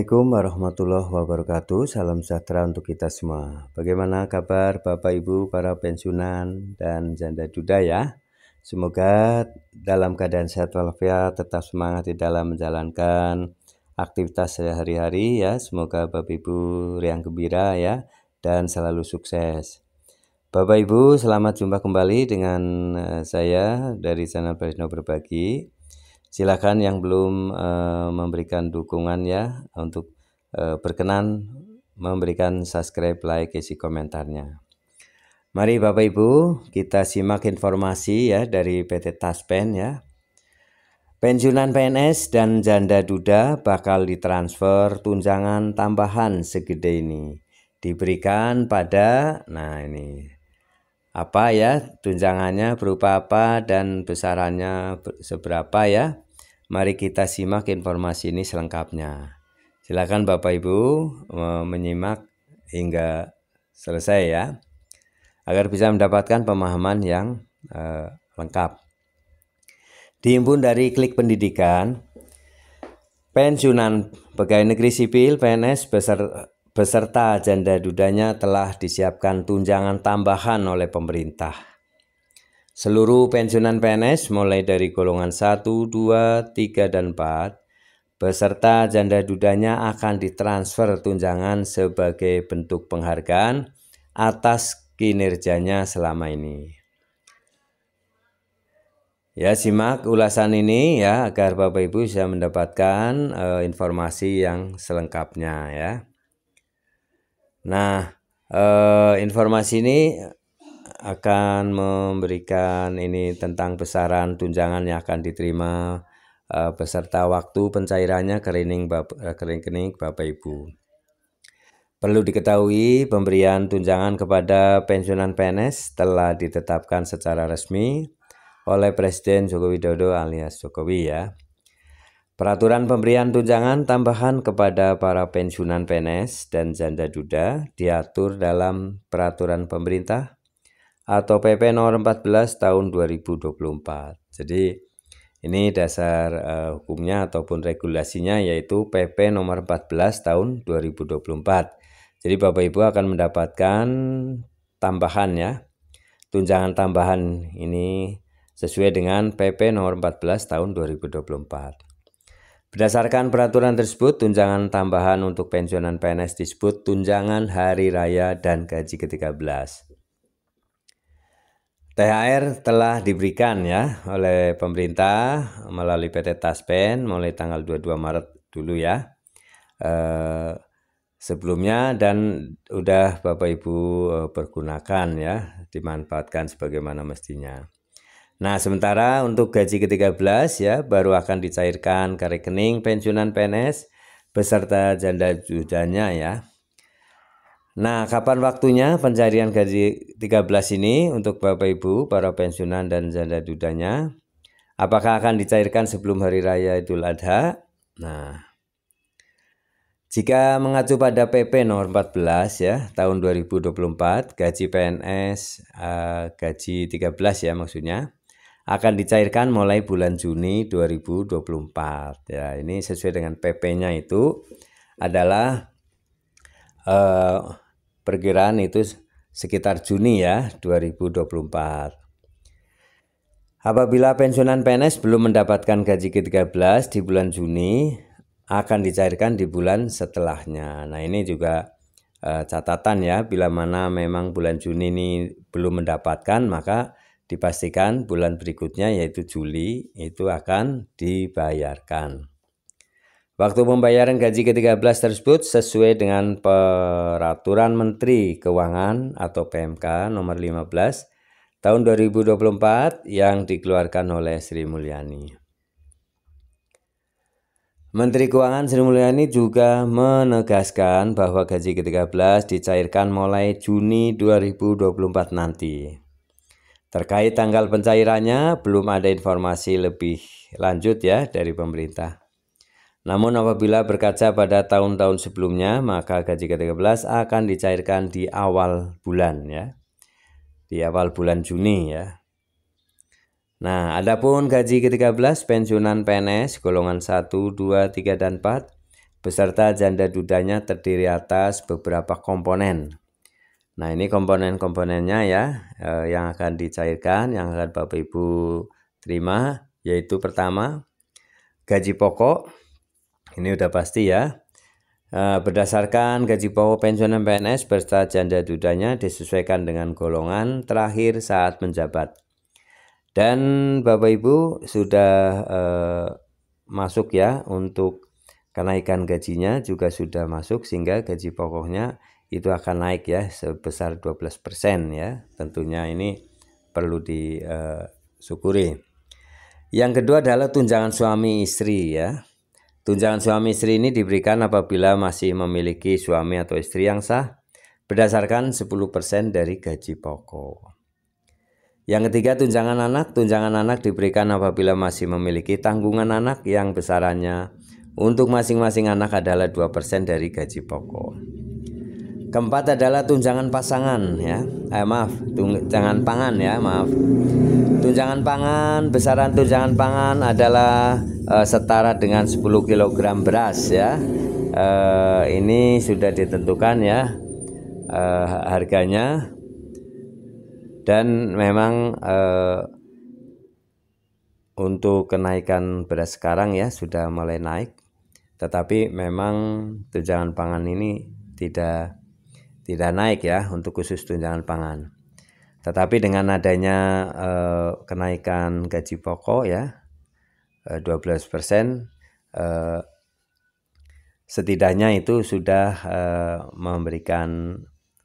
Assalamualaikum warahmatullahi wabarakatuh. Salam sejahtera untuk kita semua. Bagaimana kabar Bapak Ibu para pensiunan dan janda duda ya? Semoga dalam keadaan sehat walafiat tetap semangat di dalam menjalankan aktivitas sehari-hari ya. Semoga Bapak Ibu riang gembira ya dan selalu sukses. Bapak Ibu, selamat jumpa kembali dengan eh, saya dari channel Presno Berbagi. Silakan yang belum uh, memberikan dukungan ya untuk uh, berkenan memberikan subscribe, like, isi komentarnya. Mari Bapak Ibu, kita simak informasi ya dari PT Taspen ya. Pensiunan PNS dan janda duda bakal ditransfer tunjangan tambahan segede ini. Diberikan pada, nah ini, apa ya tunjangannya berupa apa dan besarannya seberapa ya mari kita simak informasi ini selengkapnya silakan Bapak Ibu menyimak hingga selesai ya agar bisa mendapatkan pemahaman yang eh, lengkap dihimpun dari klik pendidikan pensiunan pegawai negeri sipil PNS besar beserta janda dudanya telah disiapkan tunjangan tambahan oleh pemerintah. Seluruh pensiunan PNS mulai dari golongan 1, 2, 3, dan 4, beserta janda dudanya akan ditransfer tunjangan sebagai bentuk penghargaan atas kinerjanya selama ini. Ya, simak ulasan ini ya agar Bapak Ibu bisa mendapatkan uh, informasi yang selengkapnya ya. Nah, eh, informasi ini akan memberikan ini tentang besaran tunjangan yang akan diterima eh, beserta waktu pencairannya ke rekening Bapak, eh, rekening Bapak Ibu. Perlu diketahui pemberian tunjangan kepada pensiunan PNS telah ditetapkan secara resmi oleh Presiden Joko Widodo alias Jokowi ya Peraturan pemberian tunjangan tambahan kepada para pensiunan PNS dan janda duda diatur dalam Peraturan Pemerintah atau PP Nomor 14 Tahun 2024. Jadi ini dasar uh, hukumnya ataupun regulasinya yaitu PP Nomor 14 Tahun 2024. Jadi Bapak Ibu akan mendapatkan tambahan ya, tunjangan tambahan ini sesuai dengan PP Nomor 14 Tahun 2024. Berdasarkan peraturan tersebut, tunjangan tambahan untuk pensiunan PNS disebut tunjangan hari raya dan gaji ke-13. THR telah diberikan ya oleh pemerintah melalui PT Taspen mulai tanggal 22 Maret dulu ya. Eh, sebelumnya dan udah Bapak Ibu eh, pergunakan ya, dimanfaatkan sebagaimana mestinya. Nah, sementara untuk gaji ke-13 ya baru akan dicairkan ke rekening pensiunan PNS beserta janda judanya ya. Nah, kapan waktunya pencarian gaji 13 ini untuk Bapak Ibu, para pensiunan dan janda dudanya? Apakah akan dicairkan sebelum hari raya Idul Adha? Nah, jika mengacu pada PP nomor 14 ya tahun 2024 gaji PNS uh, eh, gaji 13 ya maksudnya akan dicairkan mulai bulan Juni 2024 ya ini sesuai dengan PP-nya itu adalah eh, perkiraan itu sekitar Juni ya 2024 Apabila pensiunan PNS belum mendapatkan gaji ke-13 di bulan Juni, akan dicairkan di bulan setelahnya. Nah, ini juga eh, catatan ya, bila mana memang bulan Juni ini belum mendapatkan, maka dipastikan bulan berikutnya yaitu Juli itu akan dibayarkan. Waktu pembayaran gaji ke-13 tersebut sesuai dengan peraturan Menteri Keuangan atau PMK nomor 15 tahun 2024 yang dikeluarkan oleh Sri Mulyani. Menteri Keuangan Sri Mulyani juga menegaskan bahwa gaji ke-13 dicairkan mulai Juni 2024 nanti. Terkait tanggal pencairannya, belum ada informasi lebih lanjut ya dari pemerintah. Namun apabila berkaca pada tahun-tahun sebelumnya, maka gaji ke-13 akan dicairkan di awal bulan ya. Di awal bulan Juni ya. Nah, adapun gaji ke-13 pensiunan PNS golongan 1, 2, 3 dan 4 beserta janda dudanya terdiri atas beberapa komponen Nah ini komponen-komponennya ya eh, yang akan dicairkan, yang akan Bapak Ibu terima yaitu pertama gaji pokok ini udah pasti ya eh, berdasarkan gaji pokok pensiunan PNS berserta janda dudanya disesuaikan dengan golongan terakhir saat menjabat dan Bapak Ibu sudah eh, masuk ya untuk kenaikan gajinya juga sudah masuk sehingga gaji pokoknya itu akan naik ya sebesar 12% ya. Tentunya ini perlu disyukuri. Eh, yang kedua adalah tunjangan suami istri ya. Tunjangan suami istri ini diberikan apabila masih memiliki suami atau istri yang sah berdasarkan 10% dari gaji pokok. Yang ketiga tunjangan anak, tunjangan anak diberikan apabila masih memiliki tanggungan anak yang besarannya untuk masing-masing anak adalah 2% dari gaji pokok. Keempat adalah tunjangan pasangan ya. Eh maaf, tunjangan pangan ya, maaf. Tunjangan pangan, besaran tunjangan pangan adalah eh, setara dengan 10 kg beras ya. Eh, ini sudah ditentukan ya eh, harganya. Dan memang eh, untuk kenaikan beras sekarang ya sudah mulai naik. Tetapi memang tunjangan pangan ini tidak tidak naik ya untuk khusus tunjangan pangan. Tetapi dengan adanya eh, kenaikan gaji pokok ya eh, 12 persen, eh, setidaknya itu sudah eh, memberikan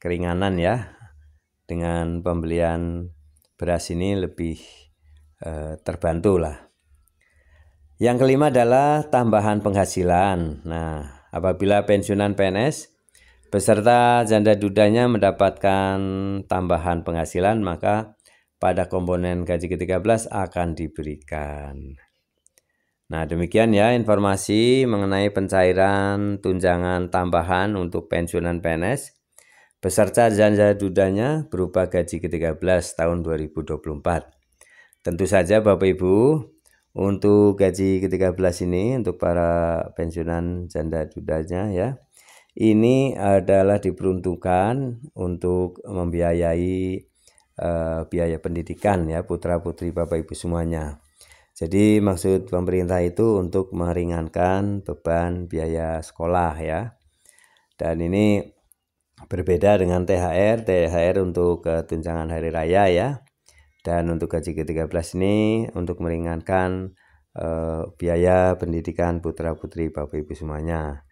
keringanan ya dengan pembelian beras ini lebih eh, terbantu lah. Yang kelima adalah tambahan penghasilan. Nah, apabila pensiunan PNS beserta janda dudanya mendapatkan tambahan penghasilan maka pada komponen gaji ke-13 akan diberikan. Nah, demikian ya informasi mengenai pencairan tunjangan tambahan untuk pensiunan PNS beserta janda dudanya berupa gaji ke-13 tahun 2024. Tentu saja Bapak Ibu, untuk gaji ke-13 ini untuk para pensiunan janda dudanya ya, ini adalah diperuntukkan untuk membiayai uh, biaya pendidikan ya putra-putri Bapak Ibu semuanya. Jadi maksud pemerintah itu untuk meringankan beban biaya sekolah ya. Dan ini berbeda dengan THR, THR untuk uh, tunjangan hari raya ya. Dan untuk gaji ke-13 ini untuk meringankan uh, biaya pendidikan putra-putri Bapak Ibu semuanya.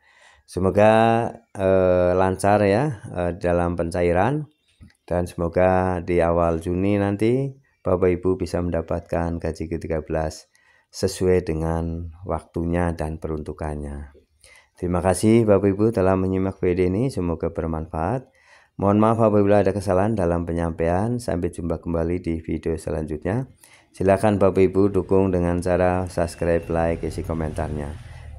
Semoga eh, lancar ya eh, dalam pencairan dan semoga di awal Juni nanti Bapak Ibu bisa mendapatkan gaji ke-13 sesuai dengan waktunya dan peruntukannya. Terima kasih Bapak Ibu telah menyimak video ini, semoga bermanfaat. Mohon maaf apabila ada kesalahan dalam penyampaian. Sampai jumpa kembali di video selanjutnya. Silakan Bapak Ibu dukung dengan cara subscribe, like, isi komentarnya.